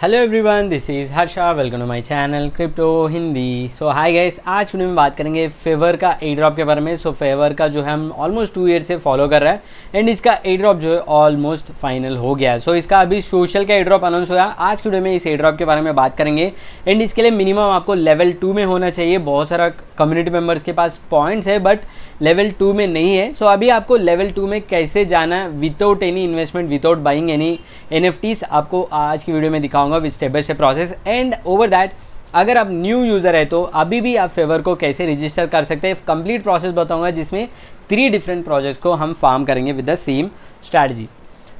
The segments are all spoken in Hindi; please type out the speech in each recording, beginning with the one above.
hello everyone this is Harsha welcome to my channel crypto Hindi so hi guys आज वीडियो में बात करेंगे फेवर का ए ड्रॉप के बारे में सो so, फेवर का जो है हम ऑलमोस्ट टू ईयर से फॉलो कर रहे हैं एंड इसका ए ड्रॉप जो है ऑलमोस्ट फाइनल हो गया है so, सो इसका अभी सोशल का ए ड्रॉप अनाउंस हुआ आज की वीडियो में इस ए ड्रॉप के बारे में बात करेंगे एंड इसके लिए मिनिमम आपको लेवल टू में होना चाहिए बहुत सारा कम्युनिटी मेम्बर्स के पास पॉइंट्स है बट लेवल टू में नहीं है सो so अभी आपको लेवल टू में कैसे जाना without any investment without buying any N आपको आज की वीडियो में दिखाऊंगा with step by step process and over that अगर आप न्यू यूज़र है तो अभी भी आप फेवर को कैसे रजिस्टर कर सकते हैं कंप्लीट प्रोसेस बताऊंगा जिसमें थ्री डिफरेंट प्रोजेक्ट्स को हम फार्म करेंगे with the same strategy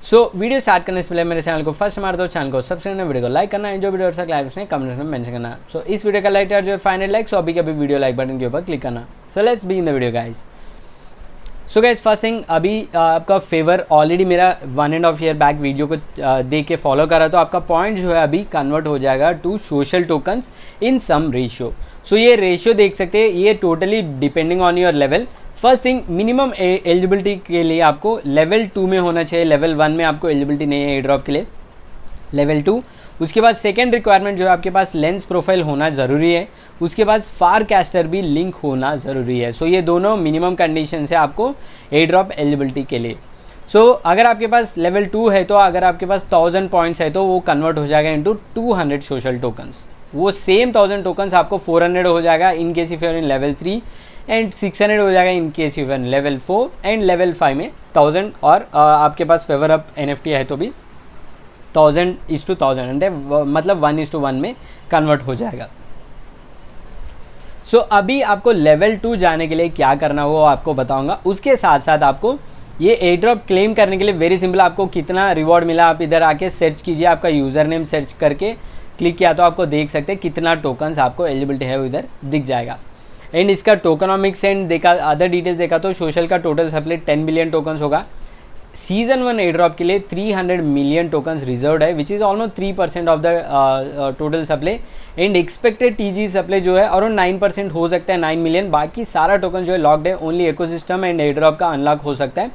so video start करने से पहले मेरे चैनल को फर्स्ट मार दो चैनल को सब्सक्राइब करना वीडियो को लाइक करना जो वीडियो अच्छा लाइक उसने कमेंट में मैंशन करना सो इस वीडियो का लाइक जो है फाइनल लाइक सो अभी कभी वीडियो लाइक बटन के ऊपर क्लिक करना so let's begin the video guys so guys first thing अभी आपका फेवर ऑलरेडी मेरा one and half year back video को देख के फॉलो करा तो आपका पॉइंट जो है अभी कन्वर्ट हो जाएगा to social tokens in some ratio so ये रेशियो देख सकते हैं ये totally depending on your level first thing minimum eligibility के लिए आपको लेवल टू में होना चाहिए लेवल वन में आपको एलिजिबिलिटी नहीं है एयर ड्रॉप के लिए लेवल टू उसके बाद सेकेंड रिक्वायरमेंट जो है आपके पास लेंस प्रोफाइल होना ज़रूरी है उसके पास फार कैस्टर भी लिंक होना ज़रूरी है सो so, ये दोनों मिनिमम कंडीशन है आपको एयर ड्रॉप एलिजिबिलिटी के लिए सो so, अगर आपके पास लेवल टू है तो अगर आपके पास थाउजेंड पॉइंट्स है तो वो कन्वर्ट हो जाएगा into two hundred social tokens वो सेम थाउजेंड टोकन्स आपको फोर हंड्रेड हो जाएगा in case if are in level three and six hundred हो जाएगा in case even level four and level five में थाउजेंड और आ, आपके पास फेवर अप एन है तो भी thousand is two thousand and मतलब वन इज टू वन में कन्वर्ट हो जाएगा सो so, अभी आपको लेवल टू जाने के लिए क्या करना होगा आपको बताऊंगा उसके साथ साथ आपको ये एयर ड्रॉप क्लेम करने के लिए वेरी सिंपल आपको कितना रिवॉर्ड मिला आप इधर आके सर्च कीजिए आपका यूज़र नेम सर्च करके क्लिक किया तो आपको देख सकते हैं कितना टोकन्स आपको एलिजिबिलिटी है इधर दिख जाएगा एंड इसका टोकनॉमिक्स एंड देखा अदर डिटेल्स देखा तो सोशल का total supply ten billion tokens होगा सीजन वन एड्रॉप के लिए 300 मिलियन टोकन्स रिजर्व है which is almost three percent of the total supply and expected T G supply जो है अराउंड नाइन परसेंट हो सकता है नाइन मिलियन बाकी सारा टोकन जो है लॉक्ड है ओनली इकोसिस्टम एंड एड्रॉप का अनलॉक हो सकता है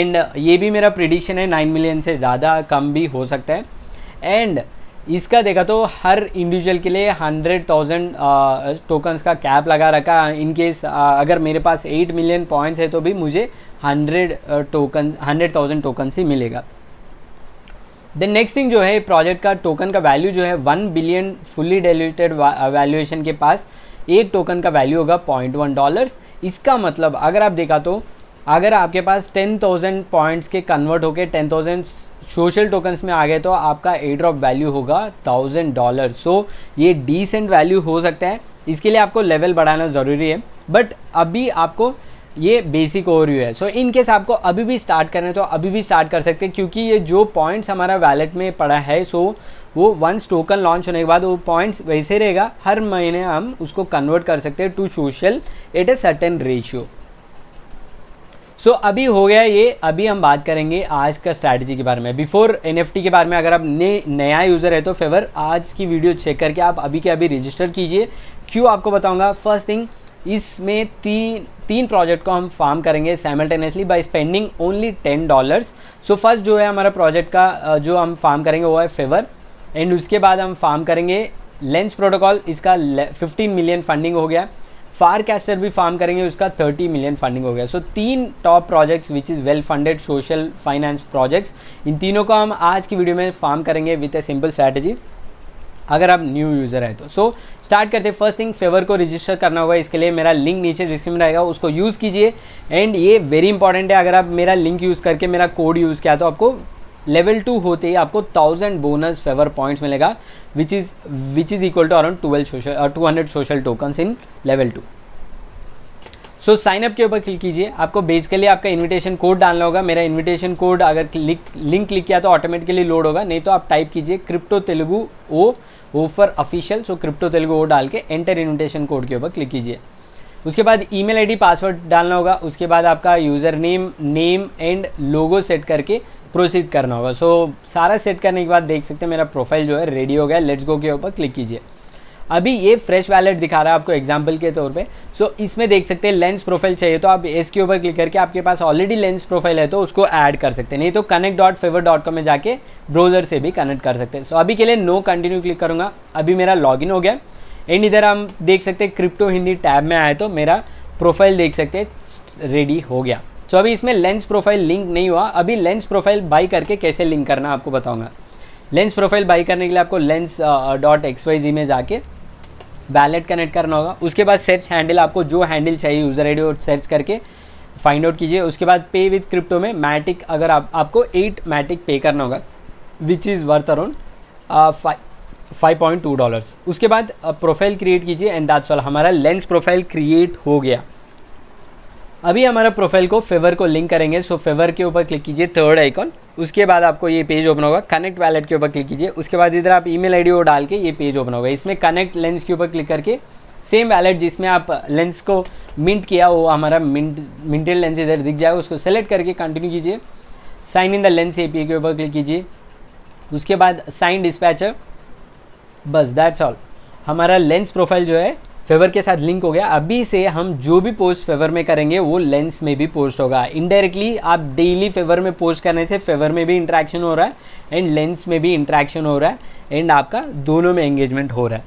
एंड ये भी मेरा प्रिडिक्शन है नाइन मिलियन से ज़्यादा कम भी हो सकता है एंड इसका देखा तो हर इंडिविजुअल के लिए हंड्रेड थाउजेंड टोकन्स का कैप लगा रखा है इन केस अगर मेरे पास एट मिलियन पॉइंट्स है तो भी मुझे hundred token hundred thousand tokens ही मिलेगा देन नेक्स्ट थिंग जो है प्रोजेक्ट का टोकन का वैल्यू जो है one billion fully diluted valuation के पास एक टोकन का वैल्यू होगा पॉइंट वन डॉलर्स इसका मतलब अगर आप देखा तो अगर आपके पास टेन थाउजेंड पॉइंट्स के कन्वर्ट होके टेन थाउजेंड सोशल टोकन्स में आ गए तो आपका ए ड्रॉप वैल्यू होगा थाउजेंड डॉलर सो ये डिसेंट वैल्यू हो सकता है इसके लिए आपको लेवल बढ़ाना ज़रूरी है बट अभी आपको ये बेसिक यू है सो so, इन केस आपको अभी भी स्टार्ट करना है तो अभी भी स्टार्ट कर सकते हैं क्योंकि ये जो पॉइंट्स हमारा वैलेट में पड़ा है सो so, वो वंस टोकन लॉन्च होने के बाद वो पॉइंट्स वैसे रहेगा हर महीने हम उसको कन्वर्ट कर सकते हैं to social at a certain ratio so so, अभी हो गया ये अभी हम बात करेंगे आज का स्ट्रैटेजी के बारे में बिफोर एन के बारे में अगर आप नए नया यूज़र है तो फेवर आज की वीडियो चेक करके आप अभी के अभी रजिस्टर कीजिए क्यों आपको बताऊँगा फर्स्ट थिंग इसमें तीन तीन प्रोजेक्ट को हम फार्म करेंगे simultaneously by spending only ten dollars so first जो है हमारा प्रोजेक्ट का जो हम फार्म करेंगे वो है फेवर एंड उसके बाद हम फार्म करेंगे लेंस प्रोटोकॉल इसका फिफ्टीन मिलियन फंडिंग हो गया फार कैस्टर भी फार्म करेंगे उसका 30 मिलियन फंडिंग हो गया सो so, तीन top projects which is well funded social finance projects इन तीनों को हम आज की वीडियो में फार्म करेंगे विथ ए सिंपल स्ट्रैटेजी अगर आप न्यू यूज़र है तो सो so, स्टार्ट करते हैं फर्स्ट थिंग फेवर को रजिस्टर करना होगा इसके लिए मेरा लिंक नीचे डिस्क्रिप्शन में रहेगा उसको यूज़ कीजिए एंड ये वेरी इंपॉर्टेंट है अगर आप मेरा लिंक यूज़ करके मेरा कोड यूज़ किया तो आपको लेवल टू होते ही आपको थाउजेंड बोनस फेवर पॉइंट्स मिलेगा which is which is equal to around twelve social to hundred social tokens in level two so sign up के ऊपर क्लिक कीजिए आपको बेसिकली आपका इनविटेशन कोड डालना होगा मेरा इनविटेशन कोड अगर क्लिक लिंक क्लिक किया तो ऑटोमेटिकली लोड होगा नहीं तो आप टाइप कीजिए crypto Telugu O O for official so crypto Telugu O डाल के एंटर इनविटेशन कोड के ऊपर क्लिक कीजिए उसके बाद ईमेल आईडी पासवर्ड डालना होगा उसके बाद आपका user name name and logo set करके प्रोसीड करना होगा सो so, सारा सेट करने के बाद देख सकते हैं मेरा प्रोफाइल जो है रेडी हो गया लेट्स गो के ऊपर क्लिक कीजिए अभी ये फ्रेश वैलेट दिखा रहा है आपको एग्जाम्पल के तौर पे सो so, इसमें देख सकते हैं लेंस प्रोफाइल चाहिए तो आप इसके ऊपर क्लिक करके आपके पास ऑलरेडी लेंस प्रोफाइल है तो उसको ऐड कर सकते हैं नहीं तो connect dot Phaver dot com में जाके ब्राउज़र से भी कनेक्ट कर सकते हैं सो so, अभी के लिए नो कंटिन्यू क्लिक करूँगा अभी मेरा लॉगिन हो गया एंड इधर हम देख सकते हैं क्रिप्टो हिंदी टैब में आए तो मेरा प्रोफाइल देख सकते हैं रेडी हो गया तो अभी इसमें लेंस प्रोफाइल लिंक नहीं हुआ अभी लेंस प्रोफाइल बाई करके कैसे लिंक करना आपको बताऊँगा लेंस प्रोफाइल बाई करने के लिए आपको lens dot X Y Z में जाके वैलेट कनेक्ट करना होगा उसके बाद सर्च हैंडल आपको जो हैंडल चाहिए यूज़र आई डी सर्च करके फाइंड आउट कीजिए उसके बाद पे विथ क्रिप्टो में मैटिक अगर आप आपको एट मैटिक पे करना होगा which is worth around five point two dollars उसके बाद प्रोफाइल क्रिएट कीजिए एंड दैट्स ऑल हमारा लेंस प्रोफाइल क्रिएट हो गया अभी हमारा प्रोफाइल को फेवर को लिंक करेंगे सो फेवर के ऊपर क्लिक कीजिए थर्ड आइकॉन उसके बाद आपको ये पेज ओपन होगा कनेक्ट वैलेट के ऊपर क्लिक कीजिए उसके बाद इधर आप ईमेल आईडी को डाल के ये पेज ओपन होगा इसमें कनेक्ट लेंस के ऊपर क्लिक करके सेम वैलेट जिसमें आप लेंस को मिंट किया वो हमारा मिंट मिंटेड लेंस इधर दिख जाएगा उसको सेलेक्ट करके कंटिन्यू कीजिए साइन इन द लेंस ए के ऊपर क्लिक कीजिए उसके बाद साइन डिस्पैचर बस दैट्स ऑल हमारा लेंस प्रोफाइल जो है फेवर के साथ लिंक हो गया अभी से हम जो भी पोस्ट फेवर में करेंगे वो लेंस में भी पोस्ट होगा इनडायरेक्टली आप डेली फेवर में पोस्ट करने से फेवर में भी इंट्रैक्शन हो रहा है एंड लेंस में भी इंट्रैक्शन हो रहा है एंड आपका दोनों में एंगेजमेंट हो रहा है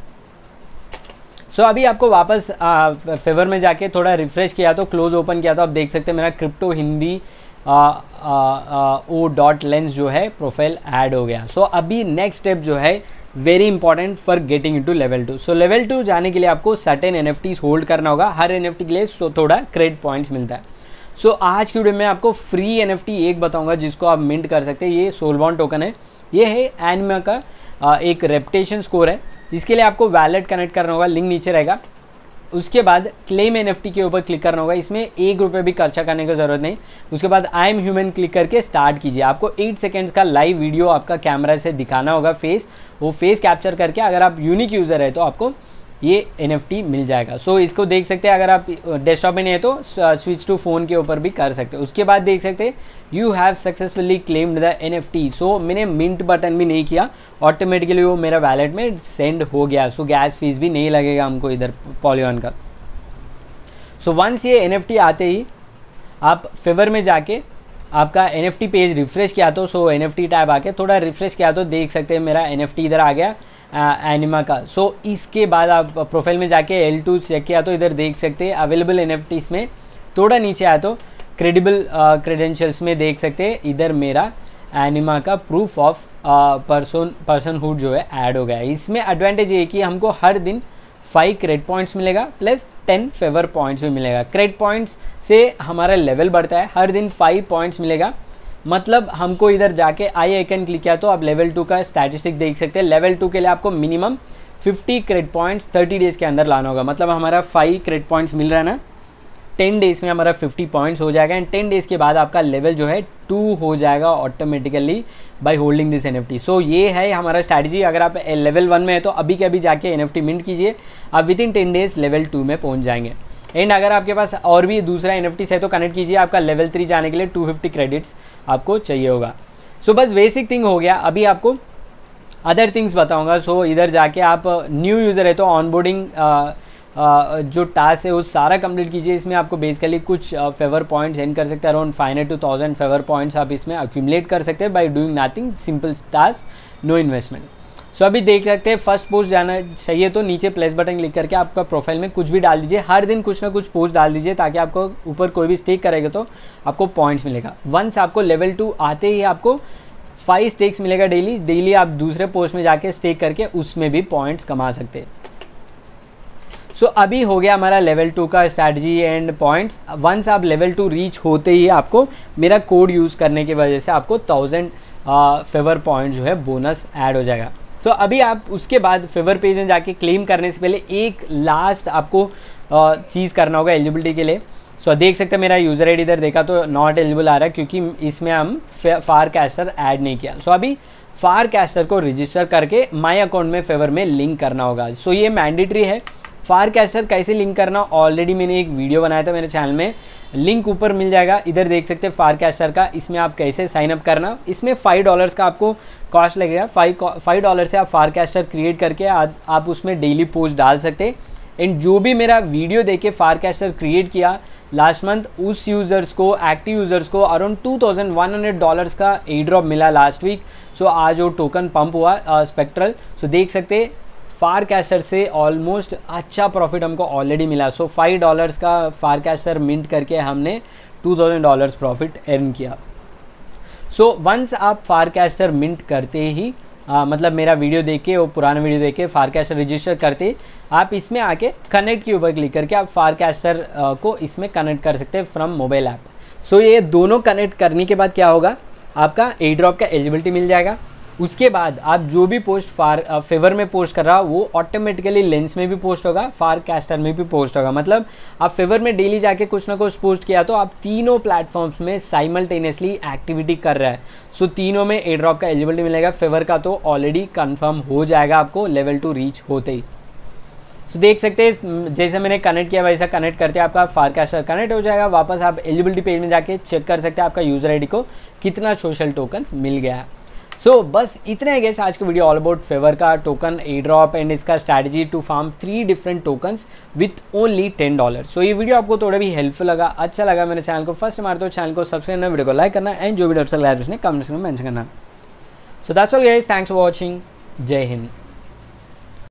सो so, अभी आपको वापस आ, फेवर में जाके थोड़ा रिफ्रेश किया तो क्लोज ओपन किया तो आप देख सकते हैं मेरा crypto Hindi O dot lens जो है प्रोफाइल ऐड हो गया सो so, अभी नेक्स्ट स्टेप जो है very important for getting into level two so level two जाने के लिए आपको सर्टेन एन होल्ड करना होगा हर एन के लिए थोड़ा क्रेडिट पॉइंट्स मिलता है सो so, आज की वीडियो में आपको फ्री एन एक बताऊंगा जिसको आप मिंट कर सकते हैं ये सोलबॉन्ड टोकन है ये है एनमा का एक रेपटेशन स्कोर है इसके लिए आपको वैलेट कनेक्ट करना होगा लिंक नीचे रहेगा उसके बाद क्लेम एन के ऊपर क्लिक करना होगा इसमें एक रुपये भी खर्चा करने की ज़रूरत नहीं उसके बाद आई एम ह्यूमन क्लिक करके स्टार्ट कीजिए आपको एट सेकेंड्स का लाइव वीडियो आपका कैमरा से दिखाना होगा फेस वो फेस कैप्चर करके अगर आप यूनिक यूज़र है तो आपको ये एन मिल जाएगा सो so, इसको देख सकते हैं अगर आप डेस्कटॉप में नहीं है तो स्विच टू फ़ोन के ऊपर भी कर सकते हैं उसके बाद देख सकते हैं you have successfully claimed the N so मैंने मिंट बटन भी नहीं किया ऑटोमेटिकली वो मेरा वैलेट में सेंड हो गया सो so, गैस फीस भी नहीं लगेगा हमको इधर पॉलियन का सो so, वंस ये एन आते ही आप फेवर में जाके आपका एन पेज रिफ्रेश किया तो सो एन टैब आके थोड़ा रिफ्रेश किया तो देख सकते हैं मेरा एन इधर आ गया एनिमा का सो so, इसके बाद आप प्रोफाइल में जाके एल टू चेक किया तो इधर देख सकते हैं अवेलेबल एन में थोड़ा नीचे आया तो क्रेडिबल क्रेडेंशियल्स में देख सकते हैं इधर मेरा एनिमा का प्रूफ ऑफ पर्सन पर्सनहुड जो है ऐड हो गया है इसमें एडवांटेज ये कि हमको हर दिन फाइव क्रेड पॉइंट्स मिलेगा प्लस टेन फेवर पॉइंट्स भी मिलेगा क्रेड पॉइंट्स से हमारा लेवल बढ़ता है हर दिन फाइव पॉइंट्स मिलेगा मतलब हमको इधर जाके आई आइकन क्लिक किया तो आप लेवल टू का स्टैटिस्टिक देख सकते हैं लेवल टू के लिए आपको मिनिमम 50 क्रेड पॉइंट्स 30 डेज़ के अंदर लाना होगा मतलब हमारा 5 क्रेड पॉइंट्स मिल रहा है ना 10 डेज़ में हमारा 50 पॉइंट्स हो जाएगा एंड 10 डेज़ के बाद आपका लेवल जो है टू हो जाएगा automatically by holding this N so ये है हमारा स्ट्रैटेजी अगर आप लेवल वन में है तो अभी के अभी जाके एन एफ मिंट कीजिए आप within ten days level two में पहुँच जाएंगे एंड अगर आपके पास और भी दूसरा एन है तो कनेक्ट कीजिए आपका लेवल थ्री जाने के लिए टू फिफ्टी क्रेडिट्स आपको चाहिए होगा सो so, बस बेसिक थिंग हो गया अभी आपको अदर थिंग्स बताऊँगा सो so, इधर जाके आप न्यू यूज़र है तो ऑनबोर्डिंग जो टास्क है वो सारा कंप्लीट कीजिए इसमें आपको बेसिकली कुछ फेवर पॉइंट्स एंड कर सकते हैं around five to thousand Phaver points आप इसमें अक्यूमलेट कर सकते हैं by doing nothing simple task no investment so so, अभी देख सकते हैं फर्स्ट पोस्ट जाना चाहिए तो नीचे प्लस बटन क्लिक करके आपका प्रोफाइल में कुछ भी डाल दीजिए हर दिन कुछ ना कुछ पोस्ट डाल दीजिए ताकि आपको ऊपर कोई भी स्टेक करेगा तो आपको पॉइंट्स मिलेगा वंस आपको लेवल टू आते ही आपको फाइव स्टेक्स मिलेगा डेली डेली आप दूसरे पोस्ट में जाके स्टेक करके उसमें भी पॉइंट्स कमा सकते हैं सो so, अभी हो गया हमारा लेवल टू का स्ट्रैटी एंड पॉइंट्स वंस आप लेवल टू रीच होते ही आपको मेरा कोड यूज़ करने की वजह से आपको थाउजेंड फेवर पॉइंट जो है बोनस ऐड हो जाएगा सो so, अभी आप उसके बाद फेवर पेज में जाके क्लेम करने से पहले एक लास्ट आपको चीज़ करना होगा एलिजिबिलिटी के लिए सो so, देख सकते हैं मेरा यूज़र आईडी इधर देखा तो नॉट एलिजिबल आ रहा है क्योंकि इसमें हम फार कैस्टर ऐड नहीं किया सो so, अभी फार कैस्टर को रजिस्टर करके माई अकाउंट में फेवर में लिंक करना होगा सो so, ये मैंडेटरी है फार कैशर कैसे लिंक करना ऑलरेडी मैंने एक वीडियो बनाया था मेरे चैनल में लिंक ऊपर मिल जाएगा इधर देख सकते हैं फार कैशर का इसमें आप कैसे साइनअप करना इसमें फाइव डॉलर्स का आपको कॉस्ट लगेगा फाइव फाइव डॉलर से आप फार कैस्टर क्रिएट करके आ, आप उसमें डेली पोस्ट डाल सकते एंड जो भी मेरा वीडियो देखे फार कैस्टर क्रिएट किया लास्ट मंथ उस यूज़र्स को एक्टिव यूज़र्स को around two thousand one hundred dollars का ए ड्रॉप मिला लास्ट वीक सो so, आज वो टोकन पंप हुआ स्पेक्ट्रल uh, सो so, देख सकते फार कैशर से ऑलमोस्ट अच्छा प्रॉफिट हमको ऑलरेडी मिला सो फाइव डॉलर्स का फार कैशर मिंट करके हमने two thousand dollars profit earn किया सो so, वंस आप फार कैशर मिंट करते ही आ, मतलब मेरा वीडियो देख के वो पुराना वीडियो देख के फार कैशर रजिस्टर करते आप इसमें आके कनेक्ट के ऊपर क्लिक करके आप फार कैशर को इसमें कनेक्ट कर सकते हैं फ्रॉम मोबाइल ऐप सो ये दोनों कनेक्ट करने के बाद क्या होगा आपका ए ड्रॉप का एलिजिबिलिटी मिल जाएगा उसके बाद आप जो भी पोस्ट फार फेवर में पोस्ट कर रहा हो वो ऑटोमेटिकली लेंस में भी पोस्ट होगा फार कैस्टर में भी पोस्ट होगा मतलब आप फेवर में डेली जाके कुछ ना कुछ पोस्ट किया तो आप तीनों प्लेटफॉर्म्स में साइमल्टेनियसली एक्टिविटी कर रहे हैं सो तीनों में एड्रॉप ड्रॉप का एलिजिबिलिटी मिलेगा फेवर का तो ऑलरेडी कन्फर्म हो जाएगा आपको लेवल टू रीच होते ही सो so, देख सकते हैं जैसे मैंने कनेक्ट किया वैसा कनेक्ट करते हैं आपका फारकास्टर कनेक्ट हो जाएगा वापस आप एलिजिबिलिटी पेज में जाके चेक कर सकते हैं आपका यूज़र आईडी को कितना सोशल टोकन्स मिल गया है सो so, बस इतना है गेस आज के वीडियो ऑल अबाउट फेवर का टोकन ए ड्रॉप एंड इसका strategy to farm three different tokens with only ten dollar so ये वीडियो आपको थोड़ा भी हेल्पफुल लगा अच्छा लगा मेरे चैनल को फर्स्ट मार तो चैनल को सब्सक्राइब करना वीडियो को लाइक करना एंड जो भी अच्छा लगा उसने कमेंट में मैंशन करना so that's all guys thanks for watching जय हिंद